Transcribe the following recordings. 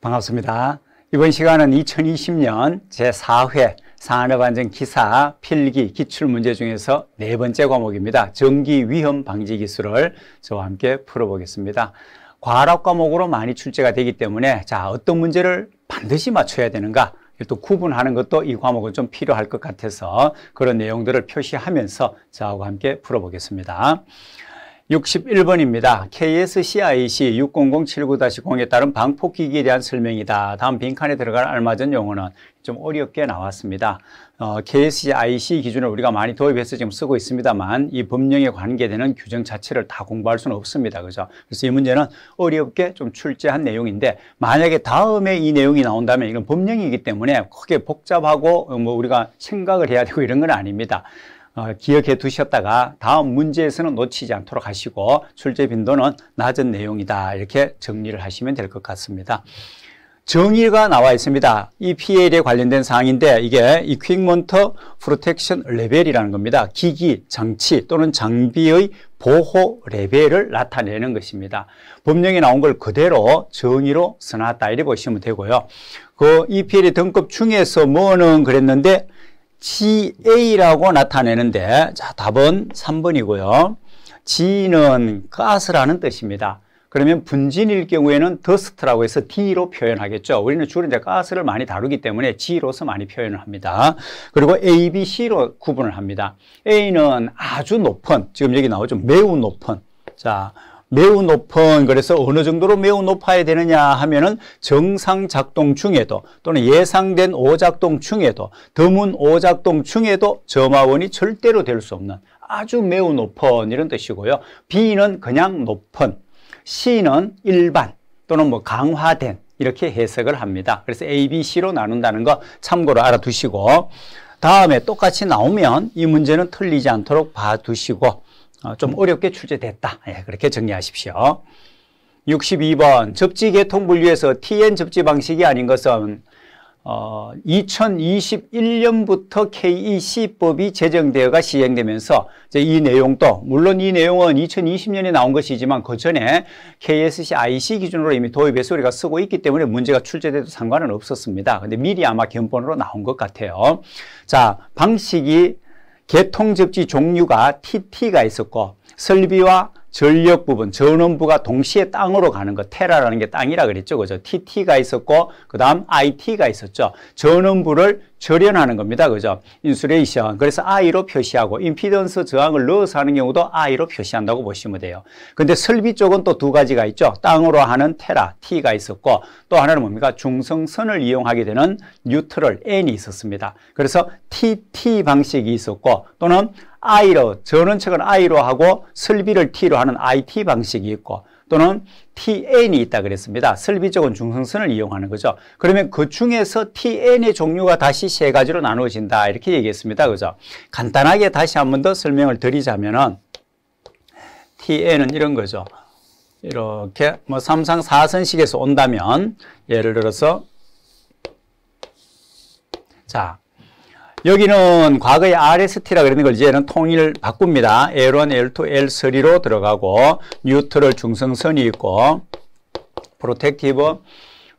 반갑습니다. 이번 시간은 2020년 제4회 산업안전 기사 필기 기출 문제 중에서 네 번째 과목입니다. 전기 위험 방지 기술을 저와 함께 풀어보겠습니다. 과락 과목으로 많이 출제가 되기 때문에 자 어떤 문제를 반드시 맞춰야 되는가 또 구분하는 것도 이 과목은 좀 필요할 것 같아서 그런 내용들을 표시하면서 저하고 함께 풀어보겠습니다. 61번입니다. KSCIC 60079-0에 따른 방폭기기에 대한 설명이다. 다음 빈칸에 들어갈 알맞은 용어는 좀 어렵게 나왔습니다. 어, KSIC 기준을 우리가 많이 도입해서 지금 쓰고 있습니다만 이 법령에 관계되는 규정 자체를 다 공부할 수는 없습니다. 그죠? 그래서 이 문제는 어렵게 좀 출제한 내용인데 만약에 다음에 이 내용이 나온다면 이건 법령이기 때문에 크게 복잡하고 어, 뭐 우리가 생각을 해야 되고 이런 건 아닙니다. 어, 기억해 두셨다가 다음 문제에서는 놓치지 않도록 하시고 출제 빈도는 낮은 내용이다 이렇게 정리를 하시면 될 것 같습니다. 정의가 나와 있습니다. 이 PL에 관련된 사항인데 이게 Equipment Protection Level이라는 겁니다. 기기, 장치 또는 장비의 보호 레벨을 나타내는 것입니다. 법령에 나온 걸 그대로 정의로 써놨다 이렇 보시면 되고요. 그 EPL의 등급 중에서 뭐는 그랬는데 CA라고 나타내는데 자, 답은 3번이고요. G는 가스라는 뜻입니다. 그러면 분진일 경우에는 더스트라고 해서 D로 표현하겠죠. 우리는 주로 이제 가스를 많이 다루기 때문에 G로서 많이 표현을 합니다. 그리고 A, B, C로 구분을 합니다. A는 아주 높은, 지금 여기 나오죠. 매우 높은. 자, 매우 높은 그래서 어느 정도로 매우 높아야 되느냐 하면은 정상 작동중에도 또는 예상된 오작동 중에도 드문 오작동 중에도 점화원이 절대로 될 수 없는 아주 매우 높은 이런 뜻이고요. B는 그냥 높은, C는 일반 또는 뭐 강화된 이렇게 해석을 합니다. 그래서 A, B, C로 나눈다는 거 참고로 알아두시고 다음에 똑같이 나오면 이 문제는 틀리지 않도록 봐두시고 어, 좀 어렵게 출제됐다. 예, 그렇게 정리하십시오. 62번 접지 계통 분류에서 TN 접지 방식이 아닌 것은 어, 2021년부터 KEC법이 제정되어가 시행되면서 이 내용도 물론 이 내용은 2020년에 나온 것이지만 그 전에 KSCIC 기준으로 이미 도입해서 우리가 쓰고 있기 때문에 문제가 출제돼도 상관은 없었습니다. 근데 미리 아마 견본으로 나온 것 같아요. 자, 방식이 개통접지 종류가 TT가 있었고 설비와 전력 부분, 전원부가 동시에 땅으로 가는 거, 테라라는 게 땅이라 그랬죠. 그죠? TT가 있었고, 그 다음 IT가 있었죠. 전원부를 절연하는 겁니다. 그죠? 인수레이션. 그래서 I로 표시하고, 임피던스 저항을 넣어서 하는 경우도 I로 표시한다고 보시면 돼요. 근데 설비 쪽은 또 두 가지가 있죠. 땅으로 하는 테라, T가 있었고, 또 하나는 뭡니까? 중성선을 이용하게 되는 뉴트럴, N이 있었습니다. 그래서 TT 방식이 있었고, 또는 I로 전원책은 I로 하고 설비를 T로 하는 IT 방식이 있고 또는 TN이 있다 그랬습니다. 설비 쪽은 중성선을 이용하는 거죠. 그러면 그 중에서 TN의 종류가 다시 세 가지로 나누어진다 이렇게 얘기했습니다. 그죠? 간단하게 다시 한 번 더 설명을 드리자면은 TN은 이런 거죠. 이렇게 뭐 삼상 사선식에서 온다면 예를 들어서 자 여기는 과거의 RST라 그러는걸 이제는 통일 바꿉니다. L1, L2, L3로 들어가고 뉴트럴 중성선이 있고 프로텍티브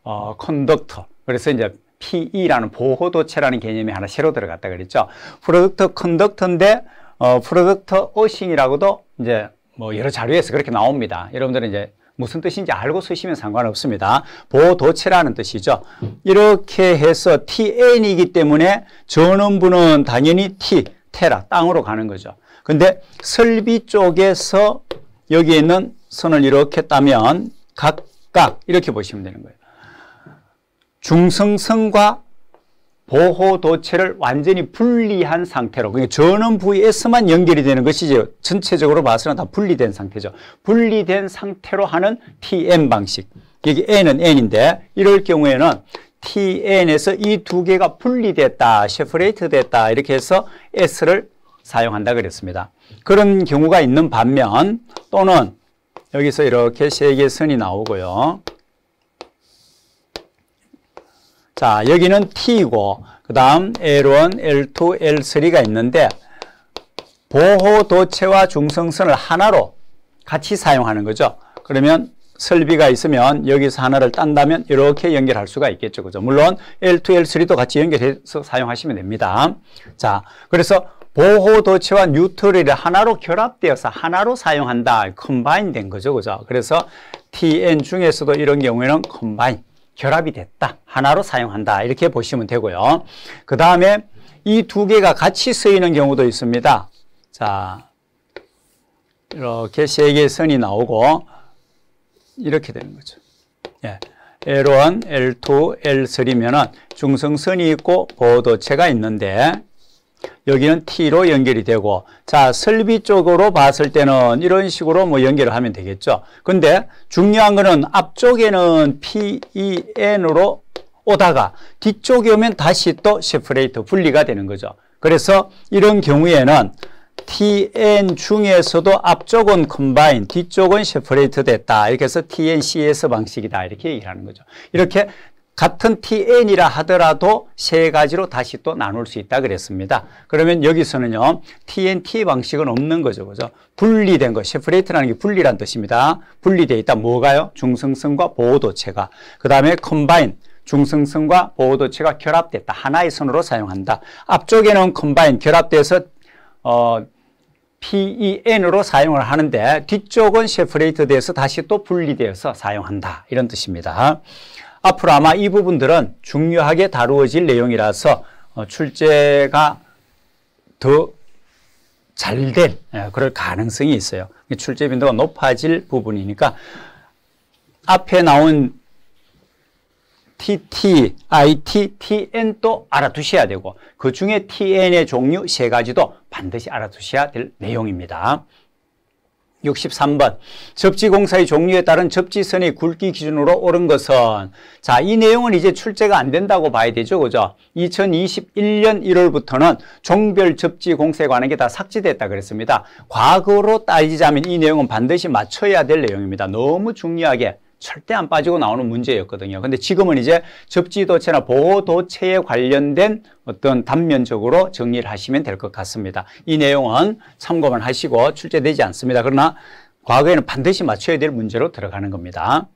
어, 컨덕터 그래서 이제 PE라는 보호도체라는 개념이 하나 새로 들어갔다 그랬죠. 프로덕터 컨덕터인데 어, 프로덕터 오싱이라고도 이제 뭐 여러 자료에서 그렇게 나옵니다. 여러분들은 이제 무슨 뜻인지 알고 쓰시면 상관없습니다. 보도체라는 뜻이죠. 이렇게 해서 tn이기 때문에 전원부는 당연히 t, 테라, 땅으로 가는 거죠. 근데 설비 쪽에서 여기 있는 선을 이렇게 따면 각각 이렇게 보시면 되는 거예요. 중성선과 보호도체를 완전히 분리한 상태로 그러니까 전원 부위에서만 연결이 되는 것이죠. 전체적으로 봐서는 다 분리된 상태죠. 분리된 상태로 하는 TN 방식. 여기 N은 N인데 이럴 경우에는 TN에서 이 두 개가 분리됐다, 세프레이트 됐다 이렇게 해서 S를 사용한다 그랬습니다. 그런 경우가 있는 반면 또는 여기서 이렇게 세개 선이 나오고요. 자, 여기는 T이고 그 다음 L1, L2, L3가 있는데 보호도체와 중성선을 하나로 같이 사용하는 거죠. 그러면 설비가 있으면 여기서 하나를 딴다면 이렇게 연결할 수가 있겠죠. 그죠? 물론 L2, L3도 같이 연결해서 사용하시면 됩니다. 자, 그래서 보호도체와 뉴트럴이 하나로 결합되어서 하나로 사용한다. 컴바인 된 거죠. 그죠? 그래서 TN 중에서도 이런 경우에는 컴바인. 결합이 됐다. 하나로 사용한다. 이렇게 보시면 되고요. 그 다음에 이 두 개가 같이 쓰이는 경우도 있습니다. 자, 이렇게 세 개의 선이 나오고 이렇게 되는 거죠. 예. L1, L2, l 3이면 중성선이 있고 보도체가 있는데 여기는 T로 연결이 되고 자 설비 쪽으로 봤을 때는 이런 식으로 뭐 연결을 하면 되겠죠 근데 중요한 거는 앞쪽에는 PEN으로 오다가 뒤쪽에 오면 다시 또 세퍼레이터 분리가 되는 거죠 그래서 이런 경우에는 TN 중에서도 앞쪽은 컴바인, 뒤쪽은 세퍼레이트 됐다. 이렇게 해서 TNCS 방식이다. 이렇게 얘기 하는 거죠. 이렇게 같은 TN이라 하더라도 세 가지로 다시 또 나눌 수 있다 그랬습니다. 그러면 여기서는요. TNT 방식은 없는 거죠. 그죠? 분리된 거, 세프레이트라는게 분리란 뜻입니다. 분리되어 있다. 뭐가요? 중성성과 보호도체가. 그 다음에 컴바인. 중성성과 보호도체가 결합됐다. 하나의 선으로 사용한다. 앞쪽에는 컴바인, 결합돼서 어, PEN으로 사용을 하는데 뒤쪽은 세프레이트 돼서 다시 또 분리되어서 사용한다. 이런 뜻입니다. 앞으로 아마 이 부분들은 중요하게 다루어질 내용이라서 어, 출제가 더 잘될 예, 그럴 가능성이 있어요. 출제 빈도가 높아질 부분이니까 앞에 나온 TT, IT, TN도 알아두셔야 되고 그 중에 TN의 종류 세 가지도 반드시 알아두셔야 될 내용입니다. 63번 접지공사의 종류에 따른 접지선의 굵기 기준으로 옳은 것은 자이 내용은 이제 출제가 안 된다고 봐야 되죠 그죠 2021년 1월부터는 종별 접지공사에 관한 게 다 삭제됐다 그랬습니다 과거로 따지자면 이 내용은 반드시 맞춰야 될 내용입니다 너무 중요하게 절대 안 빠지고 나오는 문제였거든요. 근데 지금은 이제 접지도체나 보호도체에 관련된 어떤 단면적으로 정리를 하시면 될 것 같습니다. 이 내용은 참고만 하시고 출제되지 않습니다. 그러나 과거에는 반드시 맞춰야 될 문제로 들어가는 겁니다.